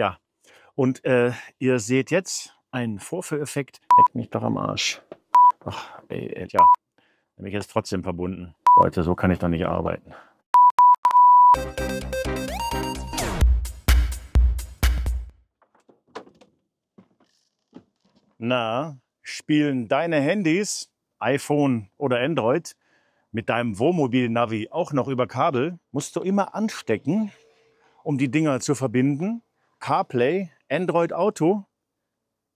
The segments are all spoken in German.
Ja, und äh, ihr seht jetzt einen Vorführeffekt. Leckt mich doch am Arsch. Ach, ey, äh, ja. Bin ich jetzt trotzdem verbunden. Leute, so kann ich doch nicht arbeiten. Na, spielen deine Handys, iPhone oder Android, mit deinem Wohnmobil-Navi auch noch über Kabel, musst du immer anstecken, um die Dinger zu verbinden. CarPlay, Android Auto.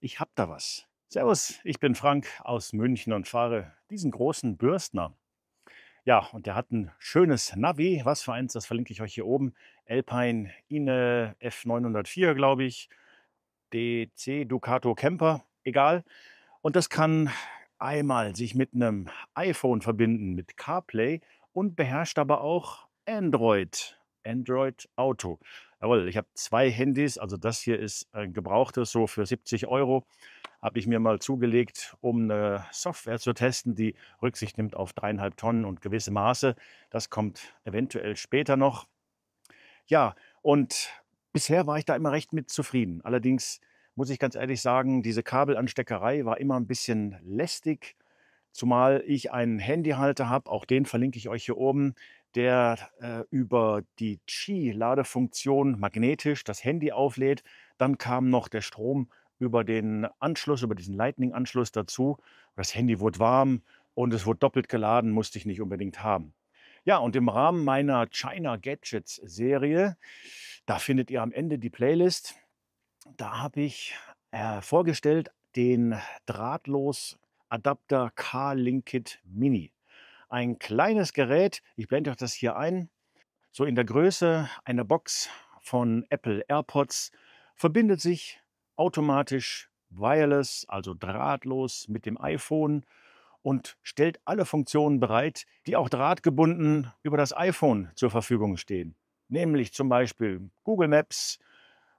Ich hab da was. Servus, ich bin Frank aus München und fahre diesen großen Bürstner. Ja, und der hat ein schönes Navi. Was für eins, das verlinke ich euch hier oben. Alpine Ine F904, glaube ich. DC Ducato Camper, egal. Und das kann einmal sich mit einem iPhone verbinden, mit CarPlay und beherrscht aber auch Android. Android Auto. Jawohl, ich habe zwei Handys, also das hier ist ein gebrauchtes, so für 70 Euro habe ich mir mal zugelegt, um eine Software zu testen, die Rücksicht nimmt auf dreieinhalb Tonnen und gewisse Maße. Das kommt eventuell später noch. Ja, und bisher war ich da immer recht mit zufrieden. Allerdings muss ich ganz ehrlich sagen, diese Kabelansteckerei war immer ein bisschen lästig. Zumal ich einen Handyhalter habe, auch den verlinke ich euch hier oben, der äh, über die Qi-Ladefunktion magnetisch das Handy auflädt. Dann kam noch der Strom über den Anschluss, über diesen Lightning-Anschluss dazu. Das Handy wurde warm und es wurde doppelt geladen, musste ich nicht unbedingt haben. Ja, und im Rahmen meiner China Gadgets Serie, da findet ihr am Ende die Playlist. Da habe ich äh, vorgestellt den drahtlos Adapter K-Linkit Mini ein kleines Gerät. Ich blende euch das hier ein. So in der Größe einer Box von Apple AirPods verbindet sich automatisch wireless, also drahtlos mit dem iPhone und stellt alle Funktionen bereit, die auch drahtgebunden über das iPhone zur Verfügung stehen. Nämlich zum Beispiel Google Maps,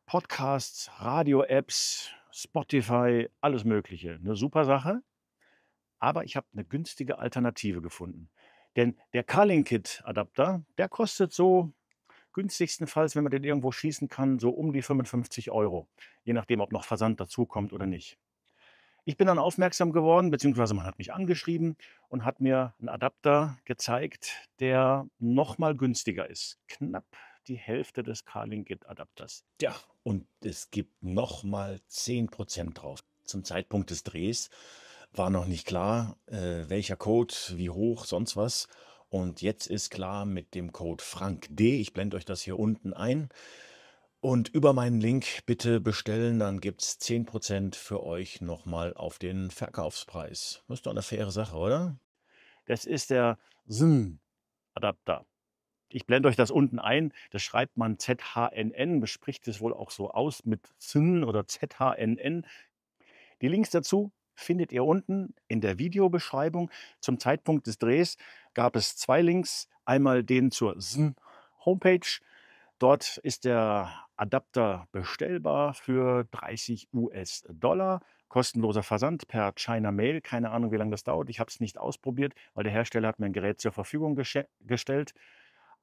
Podcasts, Radio-Apps, Spotify, alles Mögliche. Eine super Sache. Aber ich habe eine günstige Alternative gefunden. Denn der Carling-Kit-Adapter, der kostet so günstigstenfalls, wenn man den irgendwo schießen kann, so um die 55 Euro. Je nachdem, ob noch Versand dazukommt oder nicht. Ich bin dann aufmerksam geworden, beziehungsweise man hat mich angeschrieben und hat mir einen Adapter gezeigt, der nochmal günstiger ist. Knapp die Hälfte des Carling-Git-Adapters. Ja, und es gibt nochmal 10% drauf. Zum Zeitpunkt des Drehs war noch nicht klar, äh, welcher Code, wie hoch, sonst was. Und jetzt ist klar mit dem Code FrankD. Ich blende euch das hier unten ein. Und über meinen Link bitte bestellen, dann gibt es 10% für euch nochmal auf den Verkaufspreis. Das ist doch eine faire Sache, oder? Das ist der SIN-Adapter. Ich blende euch das unten ein. Das schreibt man ZHNN, bespricht es wohl auch so aus mit SIN oder ZHNN. Die Links dazu findet ihr unten in der Videobeschreibung. Zum Zeitpunkt des Drehs gab es zwei Links. Einmal den zur SN Homepage. Dort ist der Adapter bestellbar für 30 US-Dollar. Kostenloser Versand per China Mail. Keine Ahnung, wie lange das dauert. Ich habe es nicht ausprobiert, weil der Hersteller hat mir ein Gerät zur Verfügung gestellt.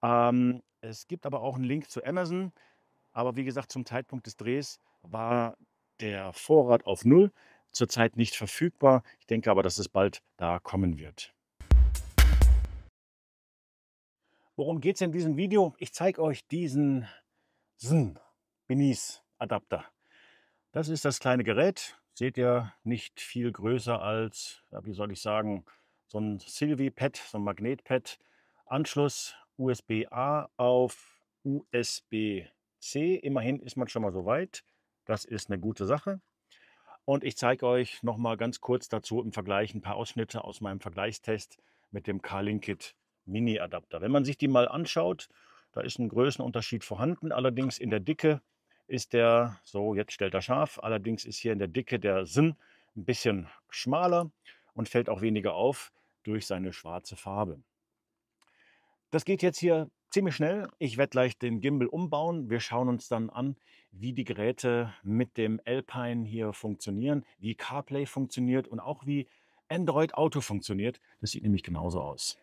Ähm, es gibt aber auch einen Link zu Amazon. Aber wie gesagt, zum Zeitpunkt des Drehs war der Vorrat auf Null zurzeit nicht verfügbar. Ich denke aber, dass es bald da kommen wird. Worum geht es in diesem Video? Ich zeige euch diesen Sn Benis Adapter. Das ist das kleine Gerät. Seht ihr, nicht viel größer als, wie soll ich sagen, so ein sylvie pad so ein Magnetpad. Anschluss USB-A auf USB-C. Immerhin ist man schon mal so weit. Das ist eine gute Sache. Und ich zeige euch nochmal ganz kurz dazu im Vergleich ein paar Ausschnitte aus meinem Vergleichstest mit dem Carlinkit Mini Adapter. Wenn man sich die mal anschaut, da ist ein Größenunterschied vorhanden. Allerdings in der Dicke ist der, so jetzt stellt er scharf, allerdings ist hier in der Dicke der Sinn ein bisschen schmaler und fällt auch weniger auf durch seine schwarze Farbe. Das geht jetzt hier ziemlich schnell. Ich werde gleich den Gimbal umbauen. Wir schauen uns dann an, wie die Geräte mit dem Alpine hier funktionieren, wie CarPlay funktioniert und auch wie Android Auto funktioniert. Das sieht nämlich genauso aus.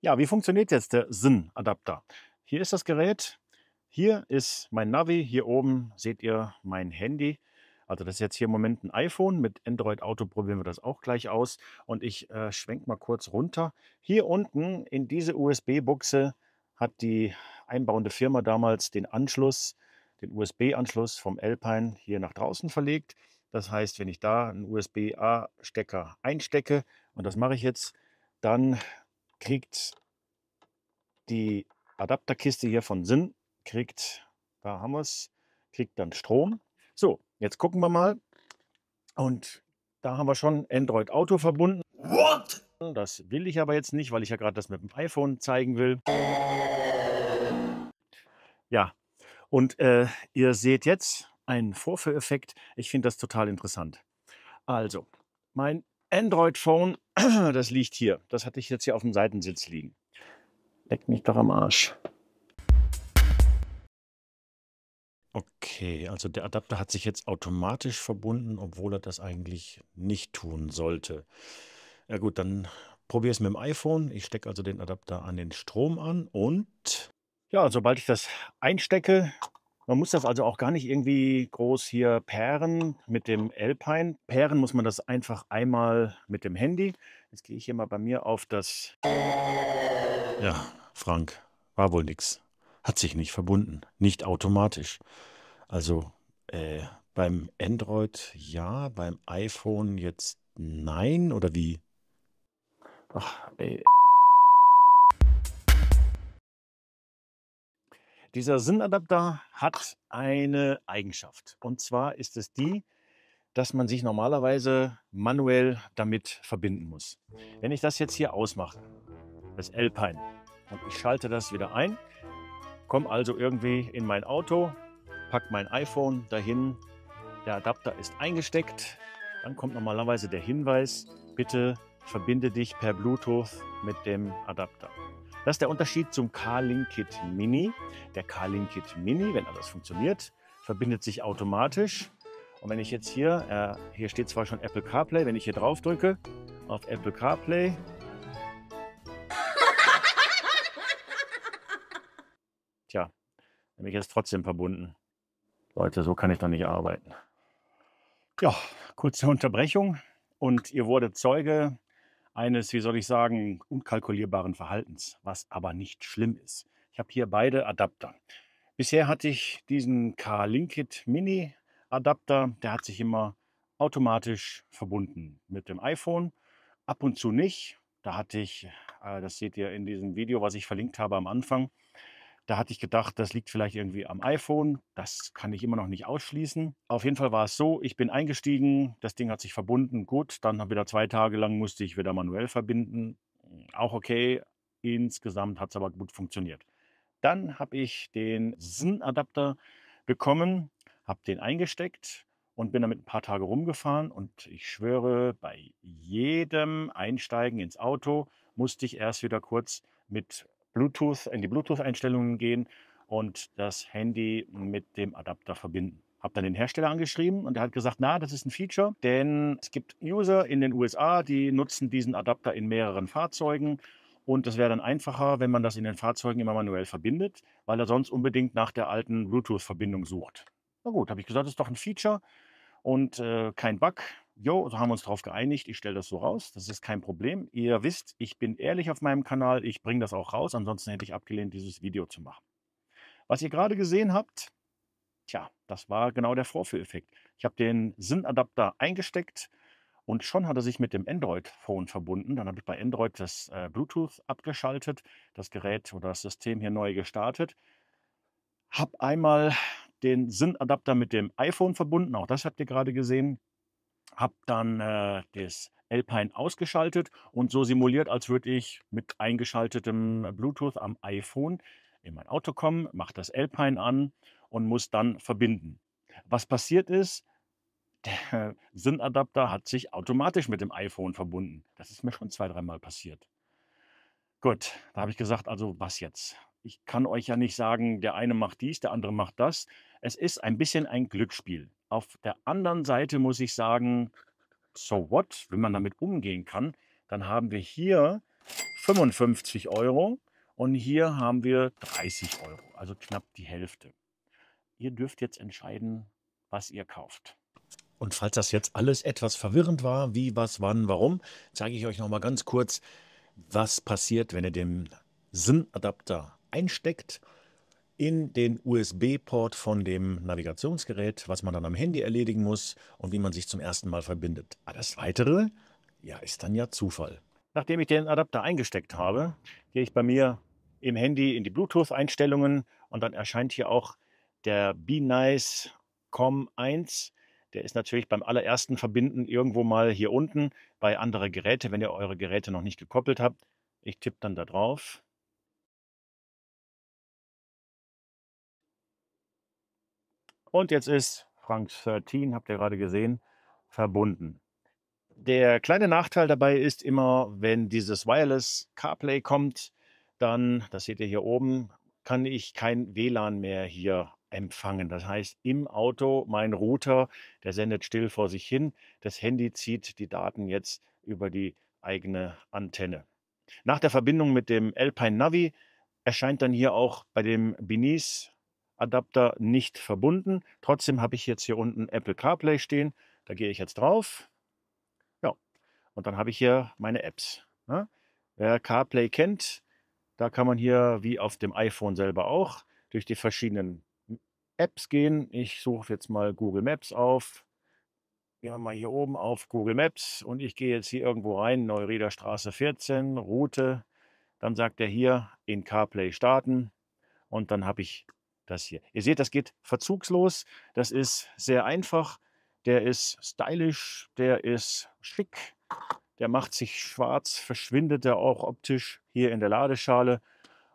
Ja, wie funktioniert jetzt der SIN-Adapter? Hier ist das Gerät, hier ist mein Navi, hier oben seht ihr mein Handy. Also das ist jetzt hier im Moment ein iPhone. Mit Android Auto probieren wir das auch gleich aus. Und ich äh, schwenke mal kurz runter. Hier unten in diese USB-Buchse hat die einbauende Firma damals den Anschluss, den USB-Anschluss vom Alpine hier nach draußen verlegt. Das heißt, wenn ich da einen USB-A-Stecker einstecke, und das mache ich jetzt, dann kriegt die Adapterkiste hier von Sinn, kriegt, da haben wir es, kriegt dann Strom. So, Jetzt gucken wir mal. Und da haben wir schon Android Auto verbunden. What? Das will ich aber jetzt nicht, weil ich ja gerade das mit dem iPhone zeigen will. Ja, und äh, ihr seht jetzt einen Vorführeffekt. Ich finde das total interessant. Also, mein Android-Phone, das liegt hier. Das hatte ich jetzt hier auf dem Seitensitz liegen. Leck mich doch am Arsch. Okay, also der Adapter hat sich jetzt automatisch verbunden, obwohl er das eigentlich nicht tun sollte. Ja gut, dann probiere ich es mit dem iPhone. Ich stecke also den Adapter an den Strom an und ja, sobald ich das einstecke, man muss das also auch gar nicht irgendwie groß hier pären mit dem Alpine. Pären muss man das einfach einmal mit dem Handy. Jetzt gehe ich hier mal bei mir auf das. Äh. Ja, Frank, war wohl nichts hat sich nicht verbunden. Nicht automatisch. Also äh, beim Android ja, beim iPhone jetzt nein oder wie? Ach, ey. Dieser SIN-Adapter hat eine Eigenschaft. Und zwar ist es die, dass man sich normalerweise manuell damit verbinden muss. Wenn ich das jetzt hier ausmache, das Alpine, und ich schalte das wieder ein, Komme also irgendwie in mein Auto, pack mein iPhone dahin. Der Adapter ist eingesteckt. Dann kommt normalerweise der Hinweis, bitte verbinde dich per Bluetooth mit dem Adapter. Das ist der Unterschied zum Carlink Kit Mini. Der Carlink Kit Mini, wenn alles funktioniert, verbindet sich automatisch. Und wenn ich jetzt hier, äh, hier steht zwar schon Apple CarPlay, wenn ich hier drauf drücke auf Apple CarPlay, nämlich ist trotzdem verbunden. Leute, so kann ich doch nicht arbeiten. Ja, kurze Unterbrechung und ihr wurdet Zeuge eines, wie soll ich sagen, unkalkulierbaren Verhaltens, was aber nicht schlimm ist. Ich habe hier beide Adapter. Bisher hatte ich diesen K-Linkit Mini Adapter, der hat sich immer automatisch verbunden mit dem iPhone. Ab und zu nicht. Da hatte ich, äh, das seht ihr in diesem Video, was ich verlinkt habe am Anfang, da hatte ich gedacht, das liegt vielleicht irgendwie am iPhone. Das kann ich immer noch nicht ausschließen. Auf jeden Fall war es so, ich bin eingestiegen, das Ding hat sich verbunden. Gut, dann habe wieder zwei Tage lang musste ich wieder manuell verbinden. Auch okay. Insgesamt hat es aber gut funktioniert. Dann habe ich den SIN-Adapter bekommen, habe den eingesteckt und bin damit ein paar Tage rumgefahren. Und ich schwöre, bei jedem Einsteigen ins Auto musste ich erst wieder kurz mit Bluetooth, in die Bluetooth-Einstellungen gehen und das Handy mit dem Adapter verbinden. Habe dann den Hersteller angeschrieben und er hat gesagt, na, das ist ein Feature, denn es gibt User in den USA, die nutzen diesen Adapter in mehreren Fahrzeugen und das wäre dann einfacher, wenn man das in den Fahrzeugen immer manuell verbindet, weil er sonst unbedingt nach der alten Bluetooth-Verbindung sucht. Na gut, habe ich gesagt, das ist doch ein Feature und äh, kein Bug. Jo, so haben wir uns darauf geeinigt, ich stelle das so raus, das ist kein Problem. Ihr wisst, ich bin ehrlich auf meinem Kanal, ich bringe das auch raus, ansonsten hätte ich abgelehnt, dieses Video zu machen. Was ihr gerade gesehen habt, tja, das war genau der Vorführeffekt. Ich habe den SIN-Adapter eingesteckt und schon hat er sich mit dem Android-Phone verbunden. Dann habe ich bei Android das äh, Bluetooth abgeschaltet, das Gerät oder das System hier neu gestartet, habe einmal den SIN-Adapter mit dem iPhone verbunden, auch das habt ihr gerade gesehen, habe dann äh, das Alpine ausgeschaltet und so simuliert, als würde ich mit eingeschaltetem Bluetooth am iPhone in mein Auto kommen, mache das Alpine an und muss dann verbinden. Was passiert ist, der sin hat sich automatisch mit dem iPhone verbunden. Das ist mir schon zwei, dreimal passiert. Gut, da habe ich gesagt, also was jetzt? Ich kann euch ja nicht sagen, der eine macht dies, der andere macht das. Es ist ein bisschen ein Glücksspiel. Auf der anderen Seite muss ich sagen, so what, wenn man damit umgehen kann, dann haben wir hier 55 Euro und hier haben wir 30 Euro, also knapp die Hälfte. Ihr dürft jetzt entscheiden, was ihr kauft. Und falls das jetzt alles etwas verwirrend war, wie, was, wann, warum, zeige ich euch nochmal ganz kurz, was passiert, wenn ihr den SIN-Adapter einsteckt in den USB-Port von dem Navigationsgerät, was man dann am Handy erledigen muss und wie man sich zum ersten Mal verbindet. Alles ah, Weitere, ja, ist dann ja Zufall. Nachdem ich den Adapter eingesteckt habe, gehe ich bei mir im Handy in die Bluetooth-Einstellungen und dann erscheint hier auch der BeNice COM 1. Der ist natürlich beim allerersten Verbinden irgendwo mal hier unten bei andere Geräte, wenn ihr eure Geräte noch nicht gekoppelt habt. Ich tippe dann da drauf Und jetzt ist Frank 13, habt ihr gerade gesehen, verbunden. Der kleine Nachteil dabei ist immer, wenn dieses Wireless CarPlay kommt, dann, das seht ihr hier oben, kann ich kein WLAN mehr hier empfangen. Das heißt, im Auto, mein Router, der sendet still vor sich hin. Das Handy zieht die Daten jetzt über die eigene Antenne. Nach der Verbindung mit dem Alpine Navi erscheint dann hier auch bei dem Benis Adapter nicht verbunden. Trotzdem habe ich jetzt hier unten Apple CarPlay stehen. Da gehe ich jetzt drauf. Ja, und dann habe ich hier meine Apps. Ne? Wer CarPlay kennt, da kann man hier wie auf dem iPhone selber auch durch die verschiedenen Apps gehen. Ich suche jetzt mal Google Maps auf. Gehen wir mal hier oben auf Google Maps und ich gehe jetzt hier irgendwo rein, Neurieder Straße 14, Route. Dann sagt er hier in CarPlay starten und dann habe ich das hier. Ihr seht, das geht verzugslos, das ist sehr einfach, der ist stylisch, der ist schick, der macht sich schwarz, verschwindet er auch optisch hier in der Ladeschale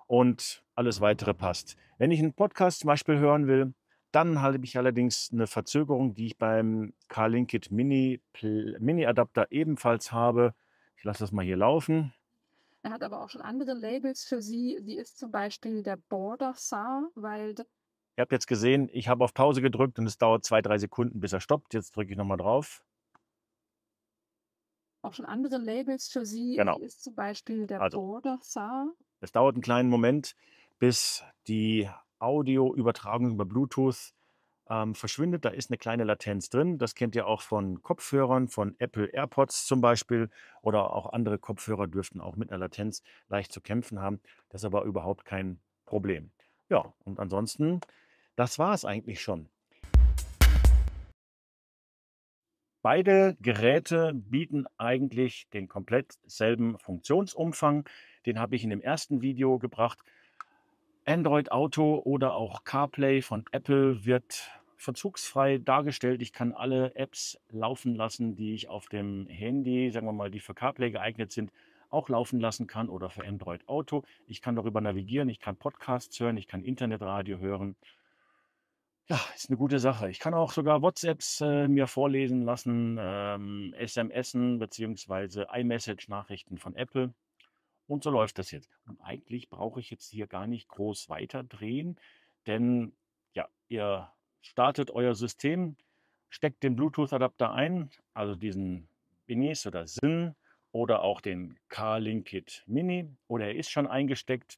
und alles weitere passt. Wenn ich einen Podcast zum Beispiel hören will, dann habe ich allerdings eine Verzögerung, die ich beim Carlinkit Mini, Mini Adapter ebenfalls habe. Ich lasse das mal hier laufen. Er hat aber auch schon andere Labels für sie. Sie ist zum Beispiel der Border Star, weil. Ihr habt jetzt gesehen, ich habe auf Pause gedrückt und es dauert zwei, drei Sekunden, bis er stoppt. Jetzt drücke ich nochmal drauf. Auch schon andere Labels für sie. Genau. Sie ist zum Beispiel der also, Border Star. Es dauert einen kleinen Moment, bis die Audioübertragung über Bluetooth ähm, verschwindet. Da ist eine kleine Latenz drin. Das kennt ihr auch von Kopfhörern, von Apple AirPods zum Beispiel oder auch andere Kopfhörer dürften auch mit einer Latenz leicht zu kämpfen haben. Das ist aber überhaupt kein Problem. Ja, und ansonsten, das war es eigentlich schon. Beide Geräte bieten eigentlich den komplett selben Funktionsumfang. Den habe ich in dem ersten Video gebracht. Android Auto oder auch CarPlay von Apple wird verzugsfrei dargestellt. Ich kann alle Apps laufen lassen, die ich auf dem Handy, sagen wir mal, die für CarPlay geeignet sind, auch laufen lassen kann oder für Android Auto. Ich kann darüber navigieren, ich kann Podcasts hören, ich kann Internetradio hören. Ja, ist eine gute Sache. Ich kann auch sogar WhatsApps äh, mir vorlesen lassen, ähm, SMSen bzw. iMessage-Nachrichten von Apple. Und so läuft das jetzt. Und eigentlich brauche ich jetzt hier gar nicht groß weiterdrehen, denn ja, ihr startet euer System, steckt den Bluetooth-Adapter ein, also diesen Binis oder SIN oder auch den K-Link-Kit Mini oder er ist schon eingesteckt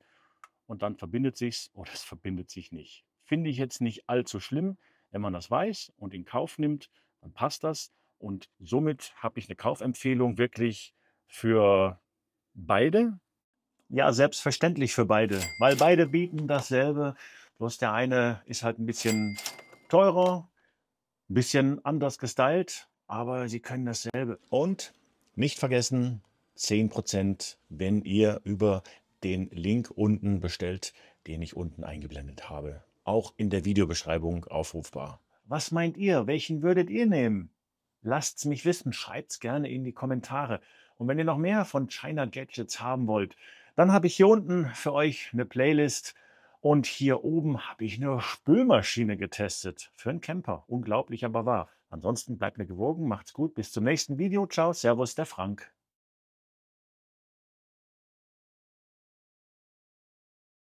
und dann verbindet sich's oder es verbindet sich nicht. Finde ich jetzt nicht allzu schlimm. Wenn man das weiß und in Kauf nimmt, dann passt das. Und somit habe ich eine Kaufempfehlung wirklich für beide. Ja, selbstverständlich für beide, weil beide bieten dasselbe. Bloß der eine ist halt ein bisschen teurer, ein bisschen anders gestylt, aber Sie können dasselbe. Und nicht vergessen, 10%, wenn ihr über den Link unten bestellt, den ich unten eingeblendet habe. Auch in der Videobeschreibung aufrufbar. Was meint ihr? Welchen würdet ihr nehmen? Lasst's mich wissen, Schreibt es gerne in die Kommentare. Und wenn ihr noch mehr von China Gadgets haben wollt, dann habe ich hier unten für euch eine Playlist und hier oben habe ich eine Spülmaschine getestet für einen Camper. Unglaublich, aber wahr. Ansonsten bleibt mir gewogen, macht's gut, bis zum nächsten Video. Ciao, Servus, der Frank.